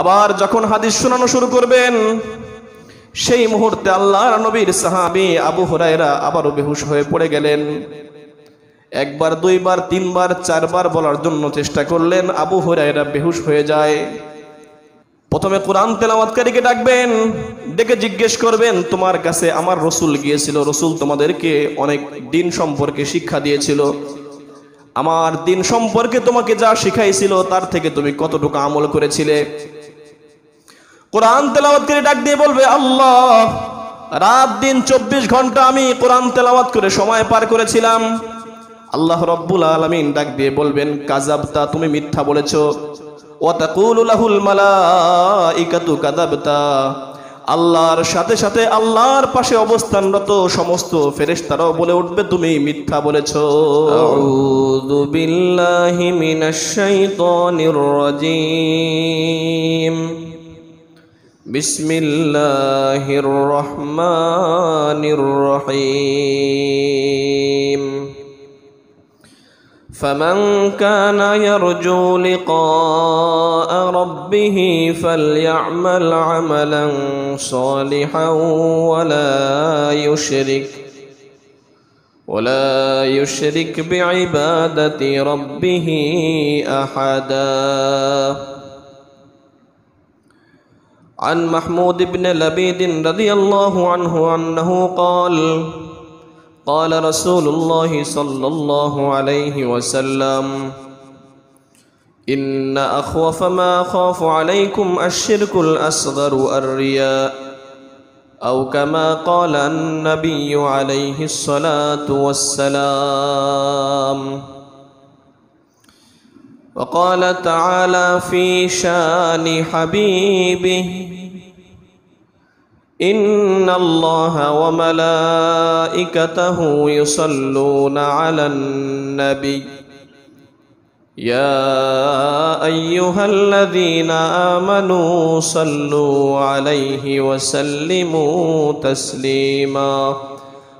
আবার যখন হাদিস শোনানো শুরু করবেন সেই মুহূর্তে আল্লাহ নবীর সাহাবি আবু হরাইরা আবারও বেহুশ হয়ে পড়ে গেলেন একবার দুইবার তিনবার চারবার বলার জন্য চেষ্টা করলেন আবু হরাইরা বেহুশ হয়ে যায় প্রথমে কোরআন তেলাওয়াতকারীকে ডাকবেন ডেকে জিজ্ঞেস করবেন তোমার কাছে আমার রসুল গিয়েছিল রসুল তোমাদেরকে অনেক দিন সম্পর্কে শিক্ষা দিয়েছিল আমার দিন সম্পর্কে তোমাকে যা শিখাইছিল তার থেকে তুমি কতটুকু আমল করেছিলে কোরআন তেলাওয়াত করে ডাক দিয়ে বলবে আল্লাহ রাত দিন চব্বিশ ঘন্টা আমি কোরআন তেলাওয়াত করে সময় পার করেছিলাম আল্লাহ রব্বুল আলমিন ডাক দিয়ে বলবেন কাজাবতা তুমি মিথ্যা বলেছ আল্লাহর সাথে সাথে আল্লাহর পাশে অবস্থানরত সমস্ত ফেরেশতারাও বলে উঠবে তুমি মিথ্যা বলেছ বিল্লাহি মিনাশ শাইতানির রাজিম بسم الله الرحمن الرحيم فمن كان يرجو لقاء ربه فليعمل عملا صالحا ولا يشرك ولا يشرك بعبادة ربه أحداً عن محمود بن لبيد رضي الله عنه أنه قال قال رسول الله صلى الله عليه وسلم إن أخوف ما أخاف عليكم الشرك الأصغر الرياء أو كما قال النبي عليه الصلاة والسلام وقال تعالى في شان حبيبه إن الله وملائكته يصلون على النبي يا أيها الذين آمنوا صلوا عليه وسلموا تسليماً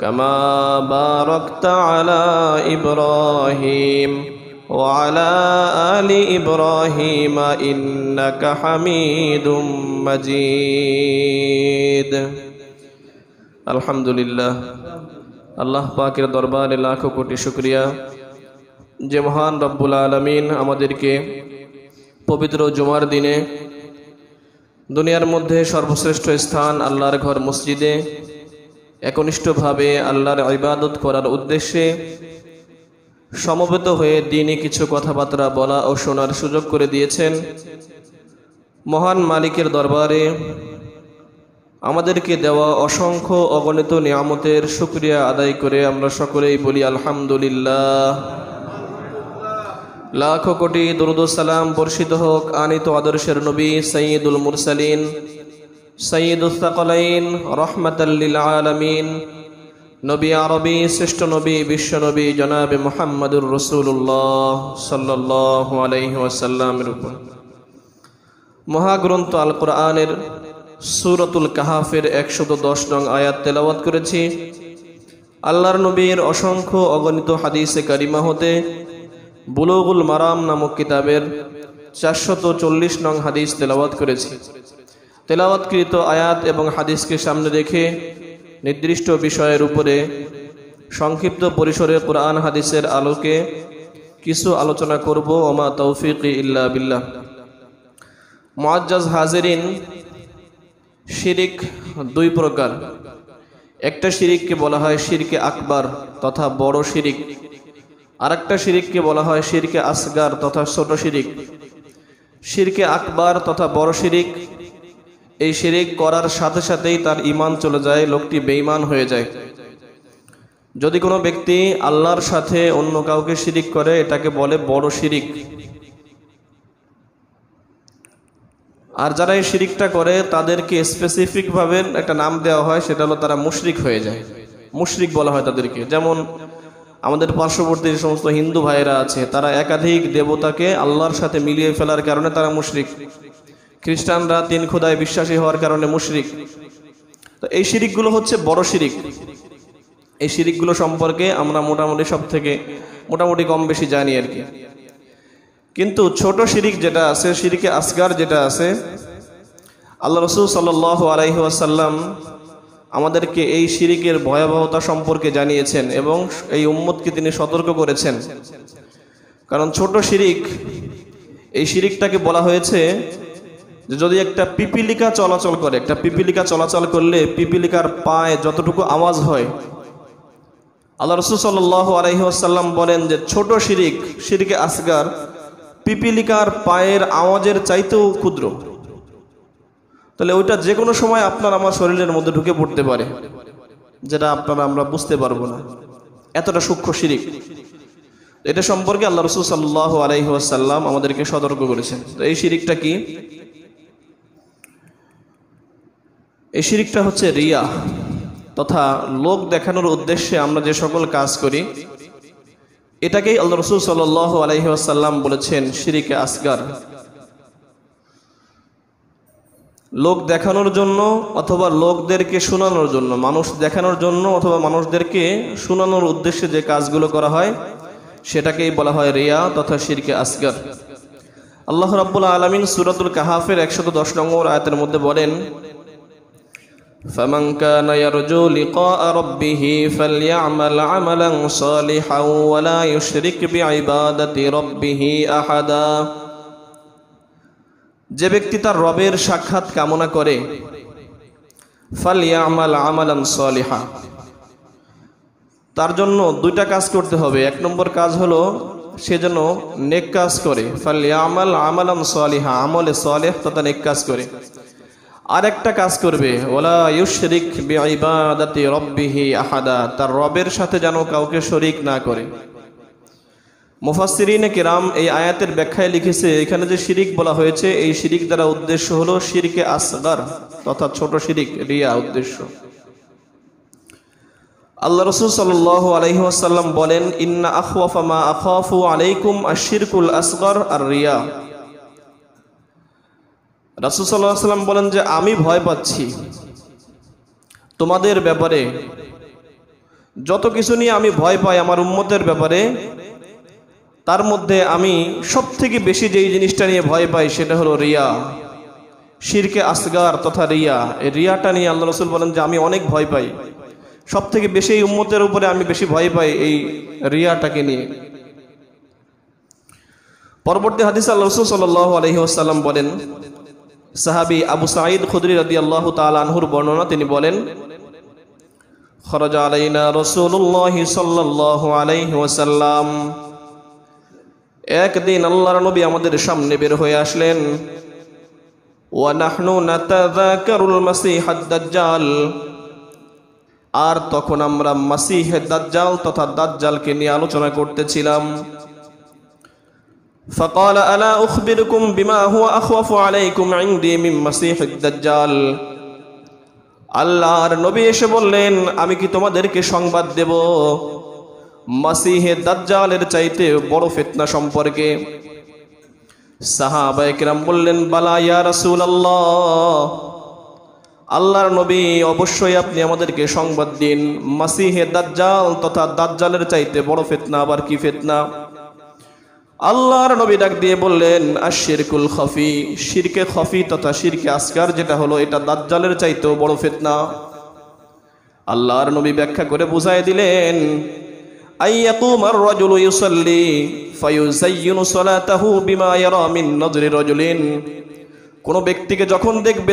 كما باركت على إبراهيم وعلى آل إبراهيم إنك حميد مجيد الحمد لله আল্লাহ পাকের দরবারে লাখো কোটি শুক্রিয়া যে মহান রব্বুল আলমিন আমাদেরকে পবিত্র জুমার দিনে দুনিয়ার মধ্যে সর্বশ্রেষ্ঠ স্থান আল্লাহর ঘর মসজিদে একনিষ্ঠভাবে আল্লাহর ইবাদত করার উদ্দেশ্যে সমবেত হয়ে দিনে কিছু কথাবার্তা বলা ও শোনার সুযোগ করে দিয়েছেন মহান মালিকের দরবারে আমাদেরকে দেওয়া অসংখ্য অগণিত নিয়ামতের সুক্রিয়া আদায় করে আমরা সকলেই বলি আলহামদুলিল্লাহ লাখ কোটি দুরুদ সালাম বর্ষিত হোক আনিত আদর্শের নবী সঈদুল মুরসালিন সঈদ উস্তাকলাইন রহমতাল্লিল আলমিন নবী আরবি শ্রেষ্ঠ নবী বিশ্বনবী জনাবে মোহাম্মদুর রসুল্লাহ সাল্লাহ আলহিহাসাল্লামের উপর মহাগ্রন্থ আল কোরআনের সুরতুল কাহাফের একশত দশ নং আয়াত তেলাওয়াত করেছি আল্লাহর নবীর অসংখ্য অগণিত হাদিসে কারিমা হতে বুলগুল মারাম নামক কিতাবের চারশত চল্লিশ নং হাদিস তেলাওয়াত করেছি তেলাওয়াতকৃত আয়াত এবং হাদিসকে সামনে রেখে নির্দিষ্ট বিষয়ের উপরে সংক্ষিপ্ত পরিসরে কোরআন হাদিসের আলোকে কিছু আলোচনা করব ওমা তৌফিক ইল্লা বিল্লাহ মোয়াজ্জাজ হাজেরিন শিরিক দুই প্রকার একটা শিরিককে বলা হয় শিরকে আকবার তথা বড় শিরিক আর একটা শিরিককে বলা হয় শিরকে আসগার তথা ছোট শিরিক শিরকে আকবার তথা বড় শিরিক এই শিরিক করার সাথে সাথেই তার ইমান চলে যায় লোকটি বেঈমান হয়ে যায় যদি কোনো ব্যক্তি আল্লাহর সাথে অন্য কাউকে শিরিক করে এটাকে বলে বড় শিরিক আর যারা এই শিরিকটা করে তাদেরকে স্পেসিফিকভাবে একটা নাম দেওয়া হয় সেটা হলো তারা মুশরিক হয়ে যায় মুশরিক বলা হয় তাদেরকে যেমন আমাদের পার্শ্ববর্তী যে সমস্ত হিন্দু ভাইয়েরা আছে তারা একাধিক দেবতাকে আল্লাহর সাথে মিলিয়ে ফেলার কারণে তারা মুশরিক খ্রিস্টানরা তিন খুদায় বিশ্বাসী হওয়ার কারণে মুশরিক তো এই শিরিকগুলো হচ্ছে বড় শিরিক এই শিরিকগুলো সম্পর্কে আমরা মোটামুটি সব থেকে মোটামুটি কম বেশি জানি আর কি কিন্তু ছোট শিরিক যেটা আছে শিরিকে আসগার যেটা আছে আল্লাহ রসুল সাল্লাহ আলাইহাসাল্লাম আমাদেরকে এই শিরিকের ভয়াবহতা সম্পর্কে জানিয়েছেন এবং এই উম্মতকে তিনি সতর্ক করেছেন কারণ ছোট শিরিক এই শিরিকটাকে বলা হয়েছে যদি একটা পিপিলিকা চলাচল করে একটা পিপিলিকা চলাচল করলে পিপিলিকার পায়ে যতটুকু আওয়াজ হয় আল্লাহ রসুল সাল্লাহ আলহিহাসাল্লাম বলেন যে ছোট শিরিক শিরিকে আসগার পিপিলিকার পায়ের আওয়াজের চাইতেও ক্ষুদ্র তাহলে ওইটা যে কোনো সময় আপনার আমার শরীরের মধ্যে ঢুকে পড়তে পারে যেটা আপনারা আমরা বুঝতে পারবো না এতটা সূক্ষ্ম শিরিক এটা সম্পর্কে আল্লাহ রসুল সাল্লাহ আলহিহাসাল্লাম আমাদেরকে সতর্ক করেছেন তো এই শিরিকটা কি এই শিরিকটা হচ্ছে রিয়া তথা লোক দেখানোর উদ্দেশ্যে আমরা যে সকল কাজ করি এটাকেই আল্লাহ রসুল সাল আলহিহাসাল্লাম বলেছেন শিরিকে আসগার লোক দেখানোর জন্য অথবা লোকদেরকে শোনানোর জন্য মানুষ দেখানোর জন্য অথবা মানুষদেরকে শোনানোর উদ্দেশ্যে যে কাজগুলো করা হয় সেটাকেই বলা হয় রিয়া তথা শিরকে আসগার আল্লাহ রাবুল আলমিন সুরাতুল কাহাফের একশত দশ নম্বর আয়তের মধ্যে বলেন فمن كان يرجو لقاء ربه فليعمل عملا صالحا ولا يشرك بعبادة ربه أحدا যে ব্যক্তি তার রবের সাক্ষাৎ কামনা করে ফালিয়ামাল আমালান তার জন্য দুইটা কাজ করতে হবে এক নম্বর কাজ হলো সে যেন নেক কাজ করে ফালিয়ামাল আমালান সলিহা আমলে সলেহ তথা নেক কাজ করে আর একটা কাজ করবে ওলা ইউশরিক বেআবাদাতি রব্বিহি আহাদা তার রবের সাথে যেন কাউকে শরিক না করে মুফাসসিরিন কেরাম এই আয়াতের ব্যাখ্যায় লিখেছে এখানে যে শিরিক বলা হয়েছে এই শিরিক দ্বারা উদ্দেশ্য হলো শিরকে আসগার তথা ছোট শিরিক রিয়া উদ্দেশ্য আল্লাহ রাসূল সাল্লাল্লাহু আলাইহি ওয়াসাল্লাম বলেন ইন্না আখওয়াফা মা আখাফু আলাইকুম আশিরকুল আসগর আর রিয়া রাসুসাল্লাম বলেন যে আমি ভয় পাচ্ছি তোমাদের ব্যাপারে যত কিছু নিয়ে আমি ভয় পাই আমার উম্মতের ব্যাপারে তার মধ্যে আমি সব থেকে বেশি যেই জিনিসটা নিয়ে ভয় পাই সেটা হলো রিয়া শিরকে আসগার তথা রিয়া এই রিয়াটা নিয়ে আল্লাহ রসুল বলেন যে আমি অনেক ভয় পাই সব থেকে বেশি এই উম্মতের উপরে আমি বেশি ভয় পাই এই রিয়াটাকে নিয়ে পরবর্তী হাদিস আল্লাহ রসুল সাল্লাহ আলহিহাসাল্লাম বলেন সাহাবি আবু সাঈদ খুদ্রি রাদি আল্লাহ তালহুর বর্ণনা তিনি বলেন একদিন আল্লাহর নবী আমাদের সামনে বের হয়ে আসলেন আর তখন আমরা মাসিহ দাজ্জাল তথা দাজ্জালকে নিয়ে আলোচনা করতেছিলাম فقال ألا أخبركم بما هو أخوف عليكم عندي من مسيح الدجال আল্লাহর নবী এসে বললেন আমি কি তোমাদেরকে সংবাদ দেব মাসিহে দাজ্জালের চাইতে বড় ফেতনা সম্পর্কে সাহাবাইকরাম বললেন বালা ইয়া রাসুল আল্লাহ আল্লাহর নবী অবশ্যই আপনি আমাদেরকে সংবাদ দিন মাসিহে দাজ্জাল তথা দাজ্জালের চাইতে বড় ফেতনা আবার কি ফেতনা আল্লাহর নবী ডাক দিয়ে বললেন আশিরকুল খফি শিরকে খফি তথা শিরকে আসকার যেটা হলো এটা দাজ্জালের চাইতেও বড় ফেতনা আল্লাহর নবী ব্যাখ্যা করে বুঝাই দিলেন আইয়াকুমার রাজুল ইউসাল্লি ফায়ুজাইয়িনু সালাতাহু বিমা ইয়ারা মিন নজরি রাজুলিন কোনো ব্যক্তিকে যখন দেখবে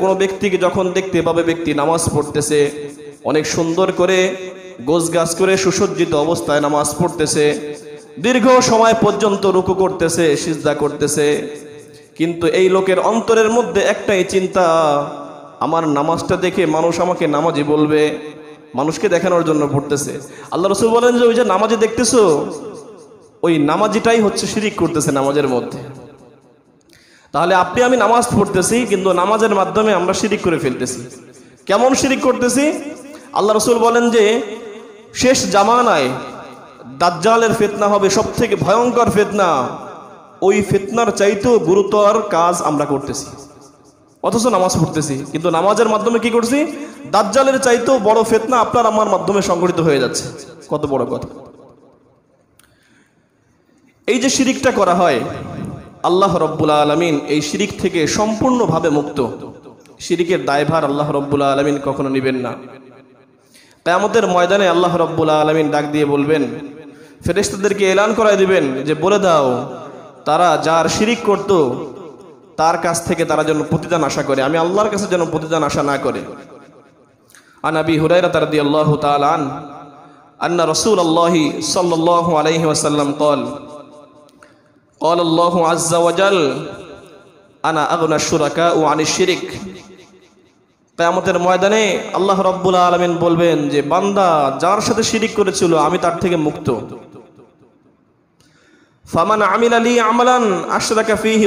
কোনো ব্যক্তিকে যখন দেখতে পাবে ব্যক্তি নামাজ পড়তেছে অনেক সুন্দর করে গোছ গাছ করে সুসজ্জিত অবস্থায় নামাজ পড়তেছে দীর্ঘ সময় পর্যন্ত রুকু করতেছে সিজদা করতেছে কিন্তু এই লোকের অন্তরের মধ্যে একটাই চিন্তা আমার নামাজটা দেখে মানুষ আমাকে নামাজি বলবে মানুষকে দেখানোর জন্য পড়তেছে আল্লাহ রসুল বলেন যে ওই যে নামাজি দেখতেছো ওই নামাজিটাই হচ্ছে শিরিক করতেছে নামাজের মধ্যে তাহলে আপনি আমি নামাজ পড়তেছি কিন্তু নামাজের মাধ্যমে আমরা শিরিক করে ফেলতেছি কেমন শিরিক করতেছি আল্লাহ রসুল বলেন যে শেষ জামানায় দাজ্জালের ফেতনা হবে সব থেকে ভয়ঙ্কর ফেতনা ওই ফেতনার চাইতেও গুরুতর কাজ আমরা করতেছি অথচ নামাজ পড়তেছি কিন্তু নামাজের মাধ্যমে কি করছি দাজ্জালের চাইতেও বড় ফেতনা আপনার আমার মাধ্যমে সংগঠিত হয়ে যাচ্ছে কত বড় কথা এই যে শিরিকটা করা হয় আল্লাহ রব্বুল্লা আলমিন এই শিরিক থেকে সম্পূর্ণভাবে মুক্ত শিরিকের দায়ভার আল্লাহ রব্বুল্লা আলমিন কখনো নিবেন না কেয়ামতের ময়দানে আল্লাহ রব্বুল আলমিন ডাক দিয়ে বলবেন ফেরেস্তাদেরকে এলান করাই দিবেন যে বলে দাও তারা যার শিরিক করত তার কাছ থেকে তারা যেন প্রতিদান আশা করে আমি আল্লাহর কাছে যেন প্রতিদান আশা না করে আনাবি হুরাইরা তারা দিয়ে আল্লাহ তালান আন্না রসুল আল্লাহি সাল্লাহ আলহি আসাল্লাম কল قال الله عز আনা আগুনা সুরাকা ও আনি শিরিক কেয়ামতের ময়দানে আল্লাহ রব্বুল আলমিন বলবেন যে বান্দা যার সাথে শিরিক করেছিল আমি তার থেকে মুক্ত ফামান আমিল আলী আশরাকা ফিহি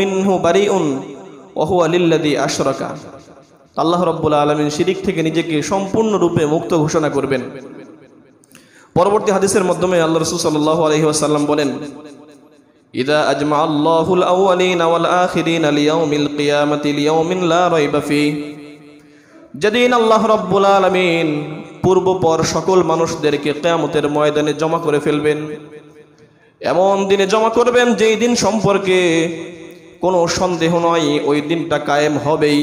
মিনহু বারিউন আশরাকা আল্লাহ রব্বুল শিরিক থেকে নিজেকে সম্পূর্ণরূপে মুক্ত ঘোষণা করবেন পরবর্তী হাদিসের মাধ্যমে আল্লাহ রাসূল সাল্লাল্লাহু বলেন إذا أجمع الله الأولين والآخرين ليوم القيامة ليوم لا ريب فيه যেদিন আল্লাহ রব্বুল আলমিন পূর্বপর সকল মানুষদেরকে কেয়ামতের ময়দানে জমা করে ফেলবেন এমন দিনে জমা করবেন যেই দিন সম্পর্কে কোনো সন্দেহ নয় ওই দিনটা কায়েম হবেই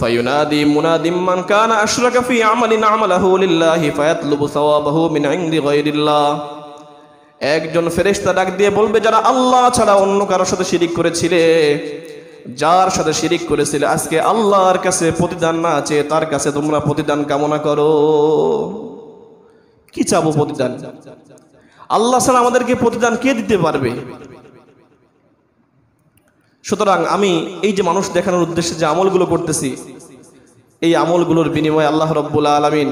فينادي مناد من كان أشرك في عمل عمله لله فيطلب ثوابه من عند غير الله একজন ফেরেস্তা ডাক দিয়ে বলবে যারা আল্লাহ ছাড়া অন্য কারোর সাথে শিরিক করেছিলে যার সাথে শিরিক করেছিলে আজকে আল্লাহর কাছে প্রতিদান না আছে তার কাছে তোমরা প্রতিদান কামনা করো কি চাবো প্রতিদান আল্লাহ ছাড়া আমাদেরকে প্রতিদান কে দিতে পারবে সুতরাং আমি এই যে মানুষ দেখানোর উদ্দেশ্যে যে আমলগুলো করতেছি এই আমলগুলোর বিনিময়ে আল্লাহ রব্বুল্লা আলমিন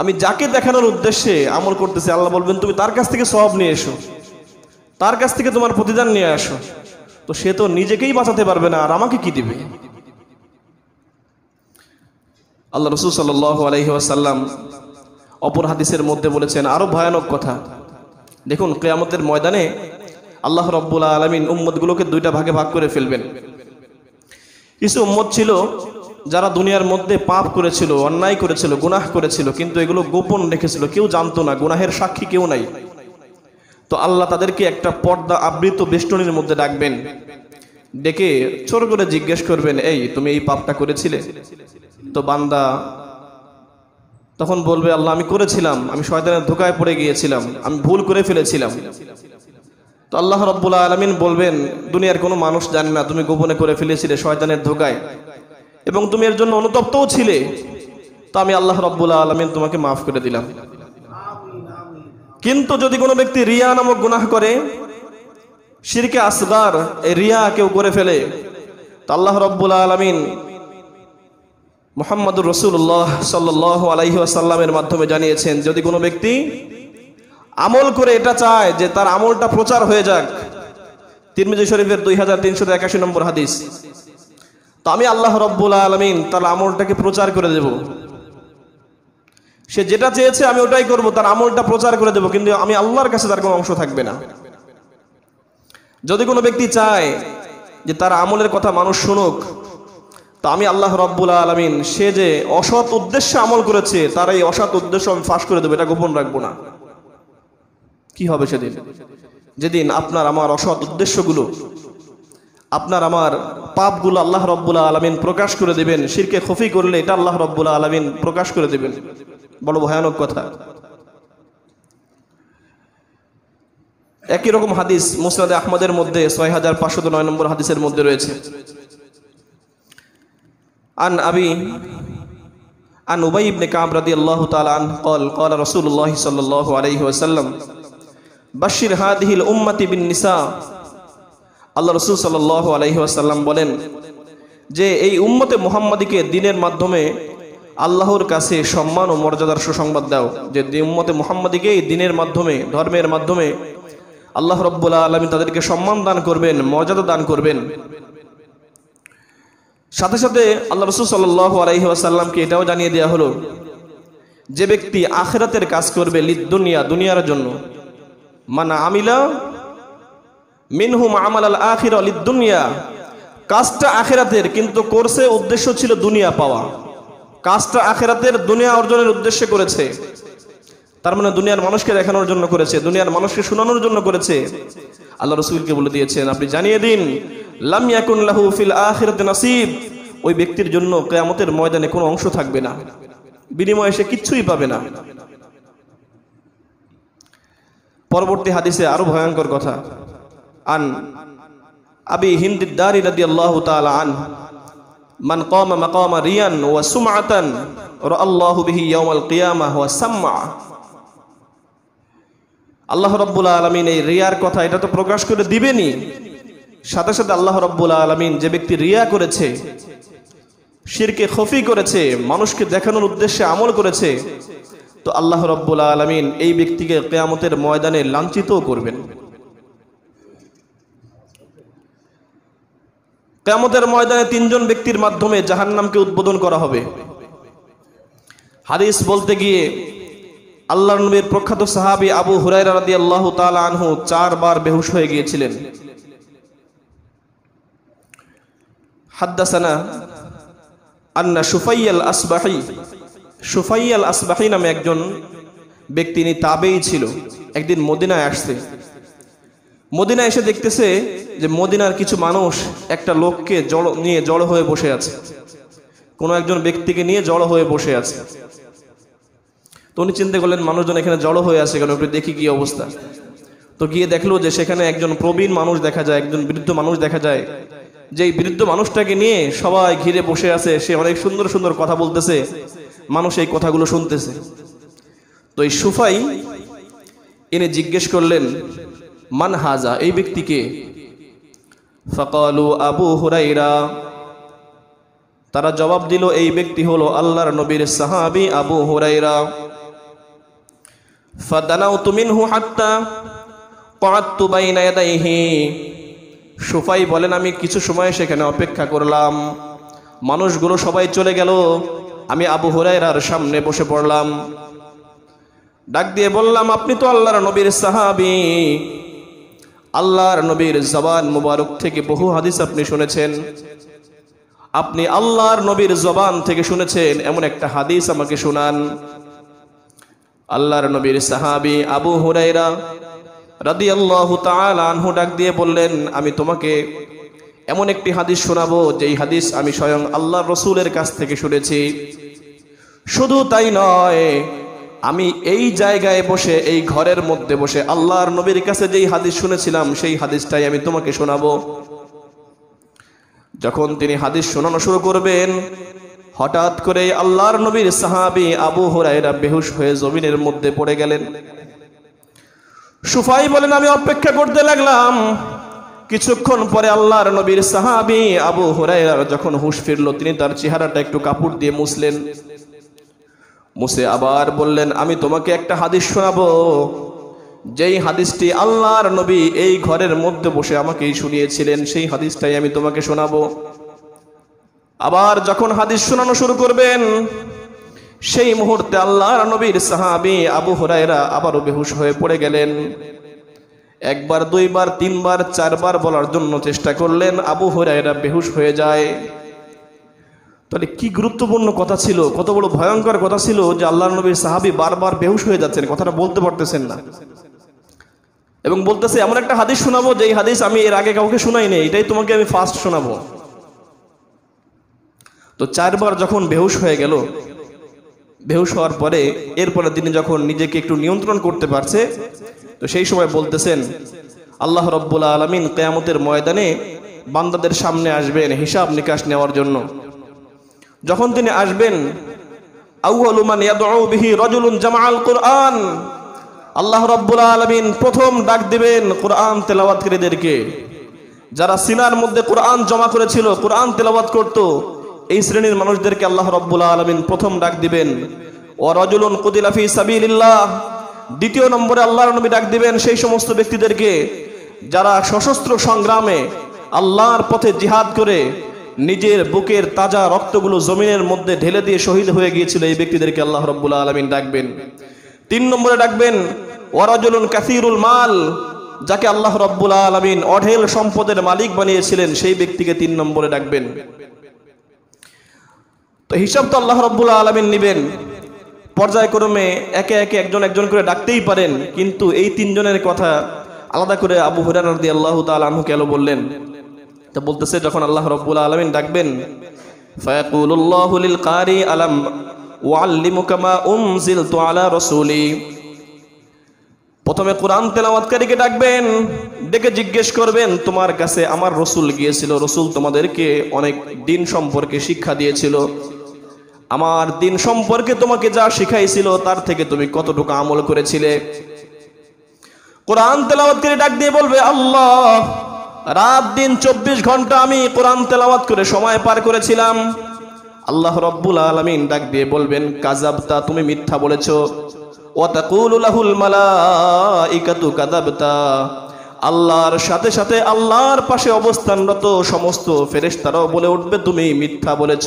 আমি যাকে দেখানোর উদ্দেশ্যে আমল করতেছি আল্লাহ বলবেন তুমি তার কাছ থেকে সব নিয়ে এসো তার কাছ থেকে তোমার প্রতিদান নিয়ে আসো তো সে তো নিজেকেই বাঁচাতে পারবে না আর আমাকে কি দিবে আল্লাহ রসুল সাল্লাহ আলহিহাসাল্লাম অপর হাদিসের মধ্যে বলেছেন আরও ভয়ানক কথা দেখুন কেয়ামতের ময়দানে আল্লাহ রব্বুল্লা আলমিন উম্মদগুলোকে দুইটা ভাগে ভাগ করে ফেলবেন কিছু উম্মত ছিল যারা দুনিয়ার মধ্যে পাপ করেছিল অন্যায় করেছিল গুনাহ করেছিল কিন্তু এগুলো গোপন রেখেছিল কেউ জানতো না গুনাহের সাক্ষী কেউ নাই তো আল্লাহ তাদেরকে একটা পর্দা আবৃত বেষ্টনীর মধ্যে ডাকবেন ডেকে চোর করে জিজ্ঞেস করবেন এই তুমি এই পাপটা করেছিলে তো বান্দা তখন বলবে আল্লাহ আমি করেছিলাম আমি শয়তানের ধোকায় পড়ে গিয়েছিলাম আমি ভুল করে ফেলেছিলাম তো আল্লাহ রব্বুল্লা আলমিন বলবেন দুনিয়ার কোনো মানুষ জানে না তুমি গোপনে করে ফেলেছিলে শয়তানের ধোকায় এবং তুমি এর জন্য অনুতপ্তও ছিলে তো আমি আল্লাহ রব্বুল্লা আলমিন তোমাকে মাফ করে দিলাম কিন্তু যদি কোনো ব্যক্তি রিয়া নামক গুনাহ করে শিরকে আসগার রিয়া কেউ করে ফেলে তো আল্লাহ রব্বুল আলমিন মোহাম্মদুর রসুল্লাহ সাল্লাহ আলাইহি আসাল্লামের মাধ্যমে জানিয়েছেন যদি কোনো ব্যক্তি আমল করে এটা চায় যে তার আমলটা প্রচার হয়ে যাক তিরমিজি শরীফের দুই হাজার তিনশো একাশি নম্বর হাদিস তো আমি আল্লাহ রব্বুল আলমিন তার আমলটাকে প্রচার করে দেব সে যেটা চেয়েছে আমি ওটাই করব তার আমলটা প্রচার করে দেব কিন্তু আমি আল্লাহর কাছে তার কোনো অংশ থাকবে না যদি কোনো ব্যক্তি চায় যে তার আমলের কথা মানুষ শুনুক তা আমি আল্লাহ রব্বুল আলমিন সে যে অসৎ উদ্দেশ্যে আমল করেছে তার এই অসৎ উদ্দেশ্য আমি ফাঁস করে দেবো এটা গোপন রাখবো না কি হবে সেদিন যেদিন আপনার আমার অসৎ উদ্দেশ্যগুলো আপনার আমার পাপগুলো আল্লাহ রব্বুল্লা আলমিন প্রকাশ করে দেবেন শিরকে খফি করলে এটা আল্লাহ রব্বুল্লা আলমিন প্রকাশ করে দেবেন বড় ভয়ানক কথা একই রকম হাদিস মুসনাদে আহমদের মধ্যে ছয় হাজার পাঁচশত নয় নম্বর হাদিসের মধ্যে রয়েছে আন আবি আন উবাই ইবনে কাব রাদিয়াল্লাহু তাল আন কল কল رسول الله صلى الله عليه وسلم بشر هذه الامه بالنساء আল্লাহ রসুল সাল্লাহ আলহিহাসাল্লাম বলেন যে এই উম্মতে মোহাম্মদীকে দিনের মাধ্যমে আল্লাহর কাছে সম্মান ও মর্যাদার সুসংবাদ দাও যে উম্মতে মোহাম্মদীকে এই দিনের মাধ্যমে ধর্মের মাধ্যমে আল্লাহ রব্বুল্লাহ আলমী তাদেরকে সম্মান দান করবেন মর্যাদা দান করবেন সাথে সাথে আল্লাহ রসুল সাল্লাহ আলহিহাসাল্লামকে এটাও জানিয়ে দেওয়া হলো যে ব্যক্তি আখেরাতের কাজ করবে লিদ দুনিয়া দুনিয়ার জন্য মানা আমিলা মিনহুম আমাল আল আখির দুনিয়া কাজটা আখেরাতের কিন্তু করছে উদ্দেশ্য ছিল দুনিয়া পাওয়া কাজটা আখেরাতের দুনিয়া অর্জনের উদ্দেশ্যে করেছে তার মানে দুনিয়ার মানুষকে দেখানোর জন্য করেছে দুনিয়ার মানুষকে শোনানোর জন্য করেছে আল্লাহ রসুলকে বলে দিয়েছেন আপনি জানিয়ে দিন লামিয়াকুন লাহু ফিল নাসিব ওই ব্যক্তির জন্য কেয়ামতের ময়দানে কোনো অংশ থাকবে না বিনিময়ে সে কিচ্ছুই পাবে না পরবর্তী হাদিসে আরো ভয়ঙ্কর কথা আন আবি হিন্দিদ্দারি রাদি আল্লাহ তাল আন মান কম মকম রিয়ান ওয়া সুমাতান আল্লাহ বিহি ইয়ামাল কিয়ামা ওয়া সাম্মা আল্লাহ রব্বুল আলমিন এই রিয়ার কথা এটা তো প্রকাশ করে দিবেনি সাথে সাথে আল্লাহ রব্বুল আলমিন যে ব্যক্তি রিয়া করেছে শিরকে খফি করেছে মানুষকে দেখানোর উদ্দেশ্যে আমল করেছে তো আল্লাহ রব্বুল আলমিন এই ব্যক্তিকে কেয়ামতের ময়দানে লাঞ্ছিতও করবেন কেমতের ময়দানে তিনজন ব্যক্তির মাধ্যমে জাহান্নামকে উদ্বোধন করা হবে হাদিস বলতে গিয়ে আল্লাহ নবীর প্রখ্যাত সাহাবি আবু হুরাই রাদি আল্লাহ আনহু চারবার বেহুশ হয়ে গিয়েছিলেন হাদ্দাসানা আন্না সুফাইয়াল আসবাহি সুফাইয়াল আসবাহি নামে একজন ব্যক্তি তিনি তাবেই ছিল একদিন মদিনায় আসছে মদিনা এসে দেখতেছে যে মদিনার কিছু মানুষ একটা লোককে জড় নিয়ে জড়ো হয়ে বসে আছে কোনো একজন ব্যক্তিকে নিয়ে জড়ো হয়ে বসে আছে তো উনি চিন্তা করলেন মানুষজন এখানে জড়ো হয়ে আছে কেন একটু দেখি কি অবস্থা তো গিয়ে দেখলো যে সেখানে একজন প্রবীণ মানুষ দেখা যায় একজন বৃদ্ধ মানুষ দেখা যায় যে এই বৃদ্ধ মানুষটাকে নিয়ে সবাই ঘিরে বসে আছে সে অনেক সুন্দর সুন্দর কথা বলতেছে মানুষ এই কথাগুলো শুনতেছে তো এই সুফাই এনে জিজ্ঞেস করলেন মান হাজা এই ব্যক্তিকে ফকালু আবু হুরাইরা তারা জবাব দিল এই ব্যক্তি হল আল্লাহর নবীর সাহাবি আবু হুরাইরা ফাদানাউ তুমিনহু হাত্তা পাঁচতু বাইনা এদাইহি সুফাই বলেন আমি কিছু সময় সেখানে অপেক্ষা করলাম মানুষগুলো সবাই চলে গেল আমি আবু হুরাইরার সামনে বসে পড়লাম ডাক দিয়ে বললাম আপনি তো আল্লাহর নবীর সাহাবি আল্লাহর নবীর জবান মুবারক থেকে বহু হাদিস আপনি শুনেছেন আপনি আল্লাহর নবীর জবান থেকে শুনেছেন এমন একটা হাদিস আমাকে শোনান আল্লাহর নবীর সাহাবি আবু হুরাইরা রাদি আল্লাহ আনহু ডাক দিয়ে বললেন আমি তোমাকে এমন একটি হাদিস শোনাবো যেই হাদিস আমি স্বয়ং আল্লাহ রসুলের কাছ থেকে শুনেছি শুধু তাই নয় আমি এই জায়গায় বসে এই ঘরের মধ্যে বসে আল্লাহর নবীর কাছে যেই হাদিস শুনেছিলাম সেই হাদিসটাই আমি তোমাকে শোনাবো যখন তিনি হাদিস শোনানো শুরু করবেন হঠাৎ করে আল্লাহর নবীর সাহাবি আবু হরাইরা বেহুশ হয়ে জমিনের মধ্যে পড়ে গেলেন সুফাই বলেন আমি অপেক্ষা করতে লাগলাম কিছুক্ষণ পরে আল্লাহর নবীর সাহাবি আবু হরাইরা যখন হুশ ফিরল তিনি তার চেহারাটা একটু কাপড় দিয়ে মুছলেন মুসে আবার বললেন আমি তোমাকে একটা হাদিস শোনাবো যেই হাদিসটি আল্লাহর নবী এই ঘরের মধ্যে বসে আমাকেই শুনিয়েছিলেন সেই হাদিসটাই আমি তোমাকে শোনাব আবার যখন হাদিস শোনানো শুরু করবেন সেই মুহূর্তে আল্লাহর নবীর সাহাবি আবু হরাইরা আবারও বেহুশ হয়ে পড়ে গেলেন একবার দুইবার তিনবার চারবার বলার জন্য চেষ্টা করলেন আবু হরাইরা বেহুশ হয়ে যায় তাহলে কি গুরুত্বপূর্ণ কথা ছিল কত বড় ভয়ঙ্কর কথা ছিল যে আল্লাহ নবীর সাহাবি বারবার বেহুশ হয়ে যাচ্ছেন কথাটা বলতে পারতেছেন না এবং বলতেছে এমন একটা হাদিস শোনাবো যে হাদিস আমি এর আগে কাউকে শোনাই নেই এটাই তোমাকে আমি ফার্স্ট শোনাবো তো চারবার যখন বেহুশ হয়ে গেল বেহুশ হওয়ার পরে এরপরে তিনি যখন নিজেকে একটু নিয়ন্ত্রণ করতে পারছে তো সেই সময় বলতেছেন আল্লাহ রব্বুল আলমিন কেয়ামতের ময়দানে বান্দাদের সামনে আসবেন হিসাব নিকাশ নেওয়ার জন্য যখন তিনি আসবেন কোরআন আল্লাহ রব্বুল আলমিন প্রথম ডাক দিবেন কোরআন তেলাওয়াতকারীদেরকে যারা সিনার মধ্যে কোরআন জমা করেছিল কোরআন তেলাওয়াত করত এই শ্রেণীর মানুষদেরকে আল্লাহ রব্বুল আলমিন প্রথম ডাক দিবেন ও রজুলুন কুদিলাফি সাবিল্লাহ দ্বিতীয় নম্বরে আল্লাহ নবী ডাক দিবেন সেই সমস্ত ব্যক্তিদেরকে যারা সশস্ত্র সংগ্রামে আল্লাহর পথে জিহাদ করে নিজের বুকের তাজা রক্তগুলো জমিনের মধ্যে ঢেলে দিয়ে শহীদ হয়ে গিয়েছিল এই ব্যক্তিদেরকে আল্লাহ রব্বুল্লা আলমিন ডাকবেন তিন নম্বরে ডাকবেন ওয়ারাজুলুন কাসিরুল মাল যাকে আল্লাহ রব্বুল আলমিন অঢেল সম্পদের মালিক বানিয়েছিলেন সেই ব্যক্তিকে তিন নম্বরে ডাকবেন তো হিসাব তো আল্লাহ রব্বুল আলমিন নিবেন পর্যায়ক্রমে একে একে একজন একজন করে ডাকতেই পারেন কিন্তু এই তিনজনের কথা আলাদা করে আবু হুরার আল্লাহ তাল আনহু কেন বললেন তো বলতেছে যখন আল্লাহ রব্বুল আলমিন ডাকবেন প্রথমে কোরআন তেলাওয়াতকারীকে ডাকবেন ডেকে জিজ্ঞেস করবেন তোমার কাছে আমার রসুল গিয়েছিল রসুল তোমাদেরকে অনেক দিন সম্পর্কে শিক্ষা দিয়েছিল আমার দিন সম্পর্কে তোমাকে যা শিখাইছিল তার থেকে তুমি কতটুকু আমল করেছিলে কোরআন তেলাওয়াতকারী ডাক দিয়ে বলবে আল্লাহ রাত দিন চব্বিশ ঘন্টা আমি কোরআন তেলাওয়াত করে সময় পার করেছিলাম আল্লাহ রব্বুল আলমিন ডাক দিয়ে বলবেন কাজাবতা তুমি মিথ্যা বলেছ ওয়াতাকুলুল মালাইকাতু কাজাবতা আল্লাহর সাথে সাথে আল্লাহর পাশে অবস্থানরত সমস্ত ফেরেশতারাও বলে উঠবে তুমি মিথ্যা বলেছ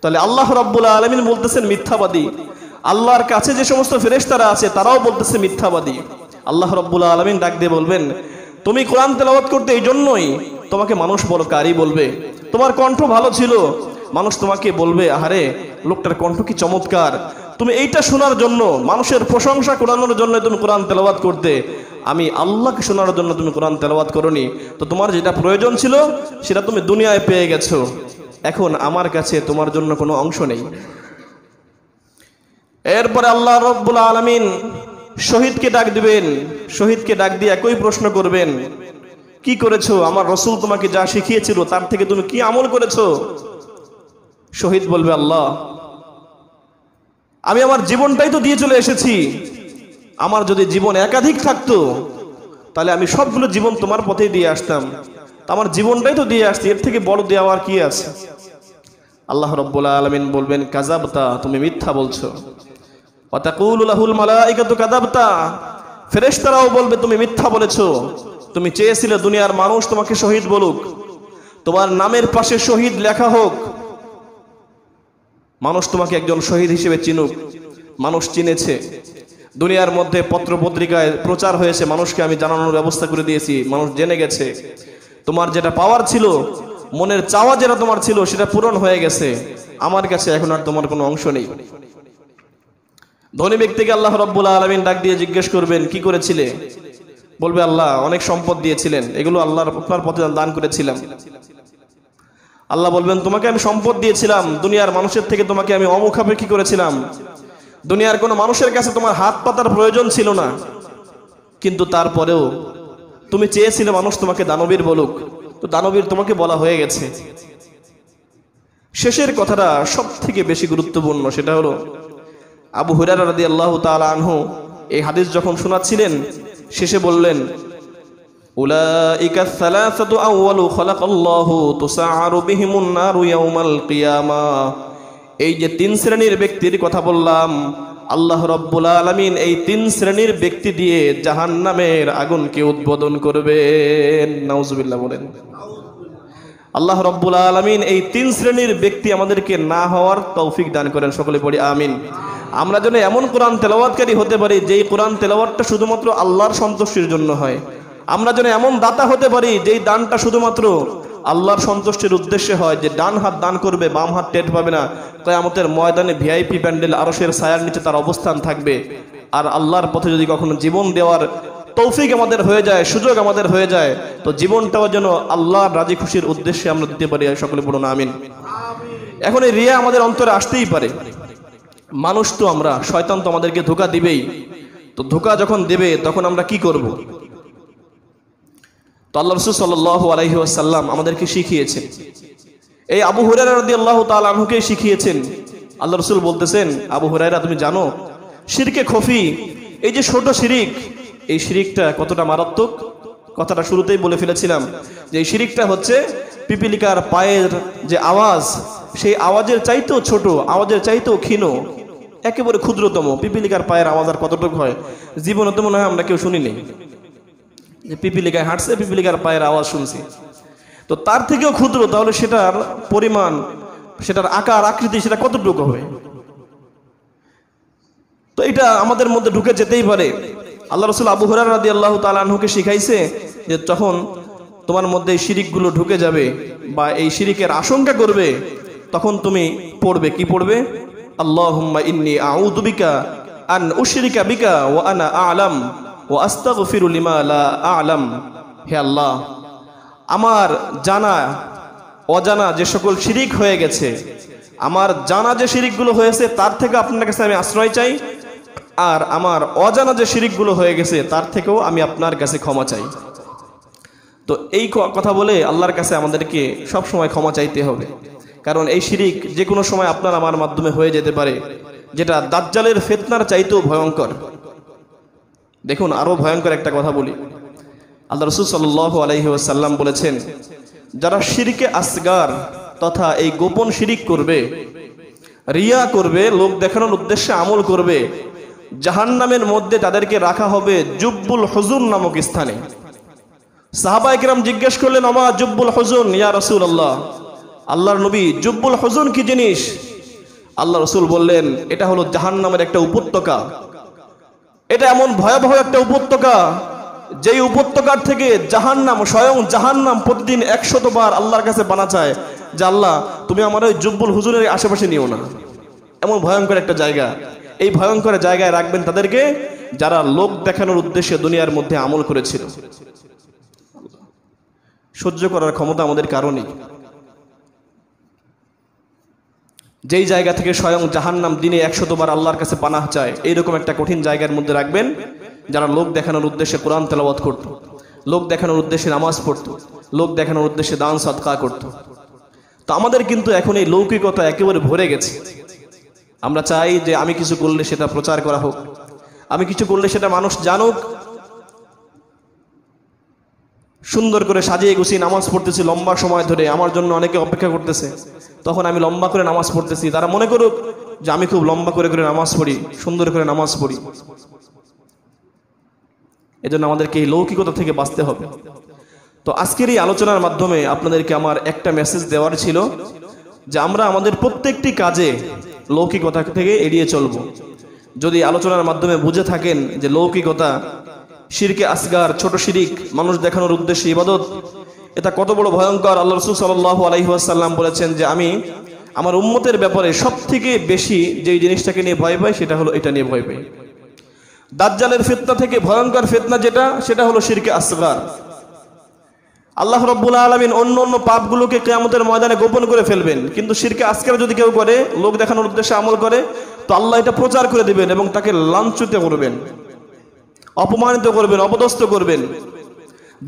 তাহলে আল্লাহ রব্বুল আলমিন বলতেছেন মিথ্যাবাদী আল্লাহর কাছে যে সমস্ত ফেরেশতারা আছে তারাও বলতেছে মিথ্যাবাদী আল্লাহ রব্বুল আলমিন ডাক দিয়ে বলবেন তুমি কোরআন তেলাওয়াত করতে এই জন্যই তোমাকে মানুষ বলো কারি বলবে তোমার কণ্ঠ ভালো ছিল মানুষ তোমাকে বলবে আহারে লোকটার কণ্ঠ কি চমৎকার তুমি এইটা শোনার জন্য মানুষের প্রশংসা করানোর জন্য তুমি কোরআন তেলাওয়াত করতে আমি আল্লাহকে শোনার জন্য তুমি কোরআন তেলাওয়াত করনি তো তোমার যেটা প্রয়োজন ছিল সেটা তুমি দুনিয়ায় পেয়ে গেছো এখন আমার কাছে তোমার জন্য কোনো অংশ নেই এরপরে আল্লাহ রব্বুল আলমিন শহীদকে ডাক দিবেন শহীদকে ডাক দিয়ে একই প্রশ্ন করবেন কি করেছো আমার রসুল তোমাকে যা শিখিয়েছিল তার থেকে তুমি কি আমল করেছো শহীদ বলবে আল্লাহ আমি আমার জীবনটাই তো দিয়ে চলে এসেছি আমার যদি জীবন একাধিক থাকতো তাহলে আমি সবগুলো জীবন তোমার পথেই দিয়ে আসতাম আমার জীবনটাই তো দিয়ে আসছি এর থেকে বড় দেওয়া আর কি আছে আল্লাহ রব্বুল্লা আলমিন বলবেন কাজাবতা তুমি মিথ্যা বলছো অতাকুল বলবে তুমি মিথ্যা বলেছো তুমি চেয়েছিলে দুনিয়ার মানুষ তোমাকে শহীদ বলুক তোমার নামের পাশে শহীদ লেখা হোক মানুষ তোমাকে একজন শহীদ হিসেবে চিনুক মানুষ চিনেছে দুনিয়ার মধ্যে পত্র পত্রিকায় প্রচার হয়েছে মানুষকে আমি জানানোর ব্যবস্থা করে দিয়েছি মানুষ জেনে গেছে তোমার যেটা পাওয়ার ছিল মনের চাওয়া যেটা তোমার ছিল সেটা পূরণ হয়ে গেছে আমার কাছে এখন আর তোমার কোনো অংশ নেই ধনী ব্যক্তিকে আল্লাহ রব্বুল আলমিন ডাক দিয়ে জিজ্ঞেস করবেন কি করেছিলে বলবে আল্লাহ অনেক সম্পদ দিয়েছিলেন এগুলো আল্লাহর আপনার পথে দান করেছিলাম আল্লাহ বলবেন তোমাকে আমি সম্পদ দিয়েছিলাম দুনিয়ার মানুষের থেকে তোমাকে আমি অমুখাপেক্ষী করেছিলাম দুনিয়ার কোনো মানুষের কাছে তোমার হাত পাতার প্রয়োজন ছিল না কিন্তু তারপরেও তুমি চেয়েছিলে মানুষ তোমাকে দানবীর বলুক তো দানবীর তোমাকে বলা হয়ে গেছে শেষের কথাটা সব থেকে বেশি গুরুত্বপূর্ণ সেটা হলো আবু হুরার রাদি আল্লাহ তাল আনহু এই হাদিস যখন শোনাচ্ছিলেন শেষে বললেন এই যে তিন শ্রেণীর ব্যক্তির কথা বললাম আল্লাহ রব্বুল আলমিন এই তিন শ্রেণীর ব্যক্তি দিয়ে জাহান নামের আগুনকে উদ্বোধন করবেন নাউজবিল্লাহ বলেন আল্লাহ রব্বুল আলমিন এই তিন শ্রেণীর ব্যক্তি আমাদেরকে না হওয়ার তৌফিক দান করেন সকলে পড়ি আমিন আমরা যেন এমন কোরআন তেলাওয়াতকারী হতে পারি যেই কোরআন তেলাওয়াতটা শুধুমাত্র আল্লাহর সন্তুষ্টির জন্য হয় আমরা যেন এমন দাতা হতে পারি যেই দানটা শুধুমাত্র আল্লাহর সন্তুষ্টির উদ্দেশ্যে হয় যে ডান হাত দান করবে বাম হাত টেট পাবে না তাই আমাদের ময়দানে ভিআইপি প্যান্ডেল আরসের সায়ার নিচে তার অবস্থান থাকবে আর আল্লাহর পথে যদি কখনো জীবন দেওয়ার তৌফিক আমাদের হয়ে যায় সুযোগ আমাদের হয়ে যায় তো জীবনটাও যেন আল্লাহর রাজি খুশির উদ্দেশ্যে আমরা দিতে পারি সকলে বলুন আমিন এখন এই রিয়া আমাদের অন্তরে আসতেই পারে মানুষ তো আমরা শয়তান তো আমাদেরকে ধোকা দিবেই তো ধোকা যখন দেবে তখন আমরা কি করব। তো আল্লাহ রসুল সাল্লাহ সাল্লাম আমাদেরকে শিখিয়েছেন এই আবু হুরারদি আল্লাহ তালকে শিখিয়েছেন আল্লাহ রসুল বলতেছেন আবু হুরাইরা তুমি জানো শিরকে খফি এই যে ছোট শিরিক এই শিরিকটা কতটা মারাত্মক কথাটা শুরুতেই বলে ফেলেছিলাম যে এই শিরিকটা হচ্ছে পিপিলিকার পায়ের যে আওয়াজ সেই আওয়াজের চাইতেও ছোট আওয়াজের চাইতেও ক্ষীণ একেবারে ক্ষুদ্রতম পিপিলিকার পায়ের আওয়াজ আর কতটুকু হয় জীবনে তো মনে হয় আমরা কেউ শুনিনি যে পিপিলিকায় হাঁটছে পিপিলিকার পায়ের আওয়াজ শুনছি তো তার থেকেও ক্ষুদ্র তাহলে সেটার পরিমাণ সেটার আকার আকৃতি সেটা কতটুকু হবে তো এটা আমাদের মধ্যে ঢুকে যেতেই পারে আল্লাহ রসুল আবু হরার রাদি আল্লাহ তালাহুকে শিখাইছে যে তখন তোমার মধ্যে এই শিরিকগুলো ঢুকে যাবে বা এই শিরিকের আশঙ্কা করবে তখন তুমি পড়বে কি পড়বে আল্লাহ ইন্নি আউদুবিকা আন উশরিকা বিকা ও আনা আলম ও আস্তাগ ফিরুলিমা আলম হে আল্লাহ আমার জানা অজানা যে সকল শিরিক হয়ে গেছে আমার জানা যে শিরিকগুলো হয়েছে তার থেকে আপনার কাছে আমি আশ্রয় চাই আর আমার অজানা যে শিরিকগুলো হয়ে গেছে তার থেকেও আমি আপনার কাছে ক্ষমা চাই তো এই কথা বলে আল্লাহর কাছে আমাদেরকে সব সময় ক্ষমা চাইতে হবে কারণ এই শিরিক যে কোনো সময় আপনার আমার মাধ্যমে হয়ে যেতে পারে যেটা দাজ্জালের ফেতনার চাইতেও ভয়ঙ্কর দেখুন আরও ভয়ঙ্কর একটা কথা বলি আল্লাহ রসুল সাল্লাহ আলহিহাসাল্লাম বলেছেন যারা শিরিকে আসগার তথা এই গোপন শিরিক করবে রিয়া করবে লোক দেখানোর উদ্দেশ্যে আমল করবে জাহান্নামের মধ্যে তাদেরকে রাখা হবে জুব্বুল হজুর নামক স্থানে সাহাবাইকরাম জিজ্ঞেস করলেন আমা জুব্বুল হজুন ইয়া রসুল আল্লাহ আল্লাহর নবী জুব্বুল হজুন কি জিনিস আল্লাহ রসুল বললেন এটা হলো জাহান্নামের একটা উপত্যকা এটা এমন ভয়াবহ একটা উপত্যকা যেই উপত্যকার থেকে জাহান্নাম স্বয়ং জাহান্নাম প্রতিদিন বার আল্লাহর কাছে বানা চায় যে আল্লাহ তুমি আমার ওই জুব্বুল হুজুরের আশেপাশে নিও না এমন ভয়ঙ্কর একটা জায়গা এই ভয়ঙ্কর জায়গায় রাখবেন তাদেরকে যারা লোক দেখানোর উদ্দেশ্যে দুনিয়ার মধ্যে আমল করেছিল সহ্য করার ক্ষমতা আমাদের কারণেই যেই জায়গা থেকে স্বয়ং জাহান্নাম দিনে একশতবার আল্লাহর কাছে পানাহ চায় এইরকম একটা কঠিন জায়গার মধ্যে রাখবেন যারা লোক দেখানোর উদ্দেশ্যে কোরআন তেলাবাদ করত লোক দেখানোর উদ্দেশ্যে নামাজ পড়ত লোক দেখানোর উদ্দেশ্যে দান সৎকা করত তো আমাদের কিন্তু এখন এই লৌকিকতা একেবারে ভরে গেছে আমরা চাই যে আমি কিছু করলে সেটা প্রচার করা হোক আমি কিছু করলে সেটা মানুষ জানুক সুন্দর করে সাজিয়ে গুছিয়ে নামাজ পড়তেছি লম্বা সময় ধরে আমার জন্য অনেকে অপেক্ষা করতেছে তখন আমি লম্বা করে নামাজ পড়তেছি তারা মনে করুক যে আমি খুব লম্বা করে করে নামাজ পড়ি সুন্দর করে নামাজ পড়ি এজন্য আমাদেরকে এই লৌকিকতা থেকে বাঁচতে হবে তো আজকের এই আলোচনার মাধ্যমে আপনাদেরকে আমার একটা মেসেজ দেওয়ার ছিল যে আমরা আমাদের প্রত্যেকটি কাজে লৌকিকতা থেকে এড়িয়ে চলব যদি আলোচনার মাধ্যমে বুঝে থাকেন যে লৌকিকতা শিরকে আসগার ছোট শিরিক মানুষ দেখানোর উদ্দেশ্যে ইবাদত এটা কত বড় ভয়ঙ্কর আল্লাহ রসুল সাল্লাহ আলহিহাসাল্লাম বলেছেন যে আমি আমার উম্মতের ব্যাপারে সব থেকে বেশি যেই জিনিসটাকে নিয়ে ভয় পাই সেটা হলো এটা নিয়ে ভয় পাই দাজ্জালের ফেতনা থেকে ভয়ঙ্কর ফেতনা যেটা সেটা হলো শিরকে আসগার আল্লাহ রব্বুল আলমিন অন্য অন্য পাপগুলোকে কেয়ামতের ময়দানে গোপন করে ফেলবেন কিন্তু শিরকে আজকের যদি কেউ করে লোক দেখানোর উদ্দেশ্যে আমল করে তো আল্লাহ এটা প্রচার করে দিবেন এবং তাকে লাঞ্চিত করবেন অপমানিত করবেন অপদস্থ করবেন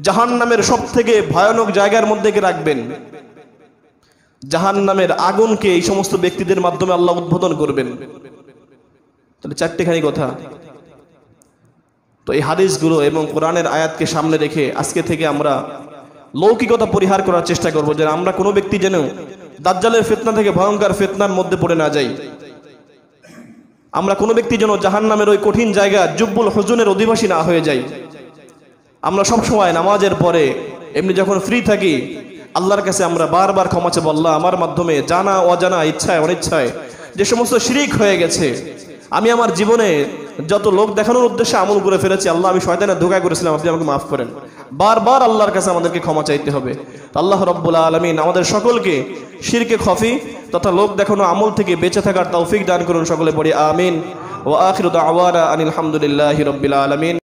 জাহান নামের সব থেকে ভয়ানক জায়গার মধ্যে রাখবেন জাহান নামের আগুনকে এই সমস্ত ব্যক্তিদের মাধ্যমে আল্লাহ উদ্বোধন করবেন তাহলে চারটেখানি কথা তো এই হাদিসগুলো এবং কোরআনের আয়াতকে সামনে রেখে আজকে থেকে আমরা লৌকিকতা পরিহার করার চেষ্টা করব যে আমরা কোনো ব্যক্তি যেন দাজ্জালের ফেতনা থেকে ভয়ঙ্কর ফেতনার মধ্যে পড়ে না যাই আমরা কোনো ব্যক্তি যেন জাহান নামের ওই কঠিন জায়গা জুব্বুল হজুনের অধিবাসী না হয়ে যাই আমরা সব সময় নামাজের পরে এমনি যখন ফ্রি থাকি আল্লাহর কাছে আমরা বারবার ক্ষমা চেয়ে বললাম আমার মাধ্যমে জানা অজানা ইচ্ছায় অনিচ্ছায় যে সমস্ত শিরিক হয়ে গেছে আমি আমার জীবনে যত লোক দেখানোর উদ্দেশ্যে আমল করে ফেলেছি আল্লাহ আমি শয়তানের ধোকায় করেছিলাম আপনি আমাকে মাফ করেন বারবার আল্লাহর কাছে আমাদেরকে ক্ষমা চাইতে হবে আল্লাহ রব্বুল আলমিন আমাদের সকলকে শিরকে খফি তথা লোক দেখানো আমল থেকে বেঁচে থাকার তৌফিক দান করুন সকলে পড়ি আমিন ও আখির আওয়ারা আনিল হামদুলিল্লাহ রব্বিল আলমিন